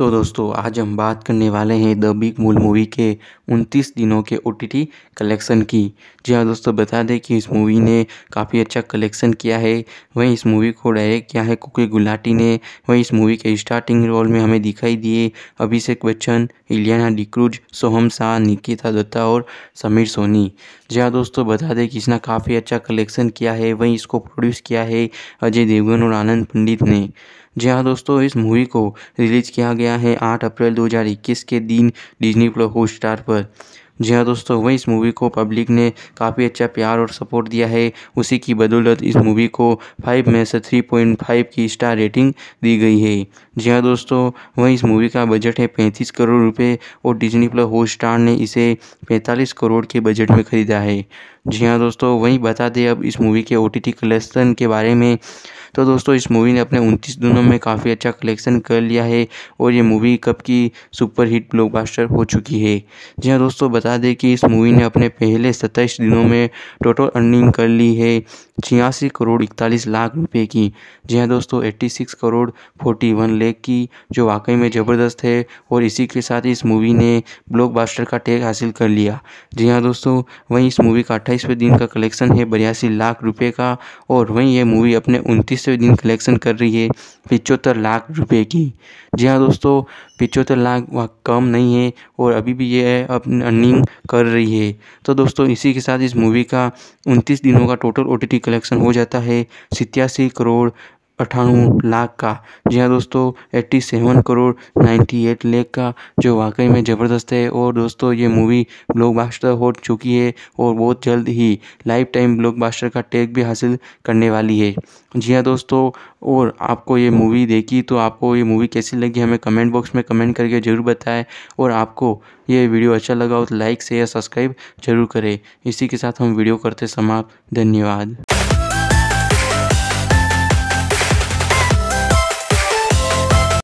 तो दोस्तों आज हम बात करने वाले हैं द बिग मूल मूवी के 29 दिनों के ओ कलेक्शन की जी हाँ दोस्तों बता दें कि इस मूवी ने काफ़ी अच्छा कलेक्शन किया है वहीं इस मूवी को डायरेक्ट किया है कुकी गुलाटी ने वहीं इस मूवी के स्टार्टिंग रोल में हमें दिखाई दिए अभिषेक बच्चन इलियाना डिक्रूज सोहम शाह निकिता दत्ता और समीर सोनी जी हाँ दोस्तों बता दें कि इसने काफ़ी अच्छा कलेक्शन किया है वहीं इसको प्रोड्यूस किया है अजय देवगन और आनंद पंडित ने जी हाँ दोस्तों इस मूवी को रिलीज़ किया गया है आठ अप्रैल दो के दिन डिजनी प्लस हॉट स्टार पर जी हाँ दोस्तों वही इस मूवी को पब्लिक ने काफ़ी अच्छा प्यार और सपोर्ट दिया है उसी की बदौलत इस मूवी को फाइव में से थ्री पॉइंट फाइव की स्टार रेटिंग दी गई है जी हाँ दोस्तों वही इस मूवी का बजट है पैंतीस करोड़ रुपए और डिज्नी प्लस हॉट स्टार ने इसे पैंतालीस करोड़ के बजट में ख़रीदा है जी हाँ दोस्तों वहीं बता दें अब इस मूवी के ओ टी कलेक्शन के बारे में तो दोस्तों इस मूवी ने अपने उनतीस दिनों में काफ़ी अच्छा कलेक्शन कर लिया है और ये मूवी कब की सुपरहिट ब्लॉकबास्टर हो चुकी है जी हाँ दोस्तों बता दें कि इस मूवी ने अपने पहले सत्ताईस दिनों में टोटल अर्निंग कर ली है छियासी करोड़ इकतालीस लाख रुपए की जी हाँ दोस्तों eighty six crore forty one lakh की जो वाकई में ज़बरदस्त है और इसी के साथ इस मूवी ने बास्टर का टैग हासिल कर लिया जी हाँ दोस्तों वहीं इस मूवी का अट्ठाईसवें दिन का कलेक्शन है बयासी लाख रुपये का और वहीं ये मूवी अपने उनतीस दिन कलेक्शन कर रही है पिचहत्तर लाख रुपए की जी हाँ दोस्तों पिचहत्तर लाख वह कम नहीं है और अभी भी ये अपनी अर्निंग कर रही है तो दोस्तों इसी के साथ इस मूवी का उनतीस दिनों का टोटल ओ कलेक्शन हो जाता है सितयासी करोड़ अट्ठानवे लाख का जी हाँ दोस्तों eighty seven crore ninety eight lakh का जो वाकई में ज़बरदस्त है और दोस्तों ये मूवी बास्टर हो चुकी है और बहुत जल्द ही लाइफ टाइम बास्टर का टैग भी हासिल करने वाली है जी हाँ दोस्तों और आपको ये मूवी देखी तो आपको ये मूवी कैसी लगी हमें कमेंट बॉक्स में कमेंट करके ज़रूर बताएं और आपको ये वीडियो अच्छा लगा हो तो लाइक शेयर सब्सक्राइब जरूर करें इसी के साथ हम वीडियो करते समाप्त धन्यवाद